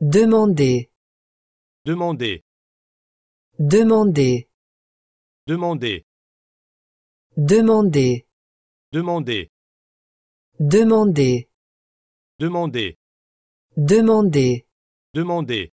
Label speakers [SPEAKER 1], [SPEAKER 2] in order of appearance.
[SPEAKER 1] Demander. Demander. Demander. Demander. Demander. Demander. Demander. Demander. Demander.
[SPEAKER 2] Demander.